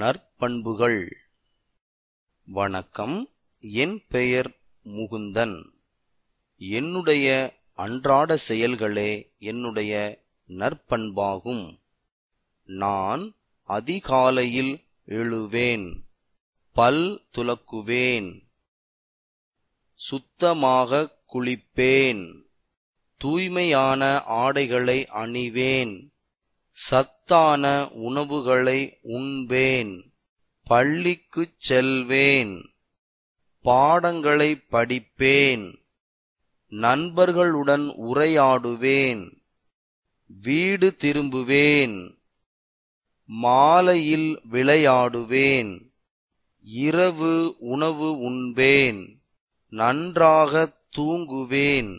நற்பண்புகள் வணக்கம் என் பெயர் முகுந்தன் என்னுடைய அன்றாட செயல்களே என்னுடைய நற்பண்பாகும் நான் அதிகாலையில் எழுவேன் பல் துலக்குவேன் சுத்தமாக குளிப்பேன் தூய்மையான ஆடைகளை அணிவேன் சத்தான உணவுகளை உண்பேன் பள்ளிக்குச் செல்வேன் பாடங்களை படிப்பேன் நண்பர்களுடன் உரையாடுவேன் வீடு திரும்புவேன் மாலையில் விளையாடுவேன் இரவு உணவு உண்பேன் நன்றாகத் தூங்குவேன்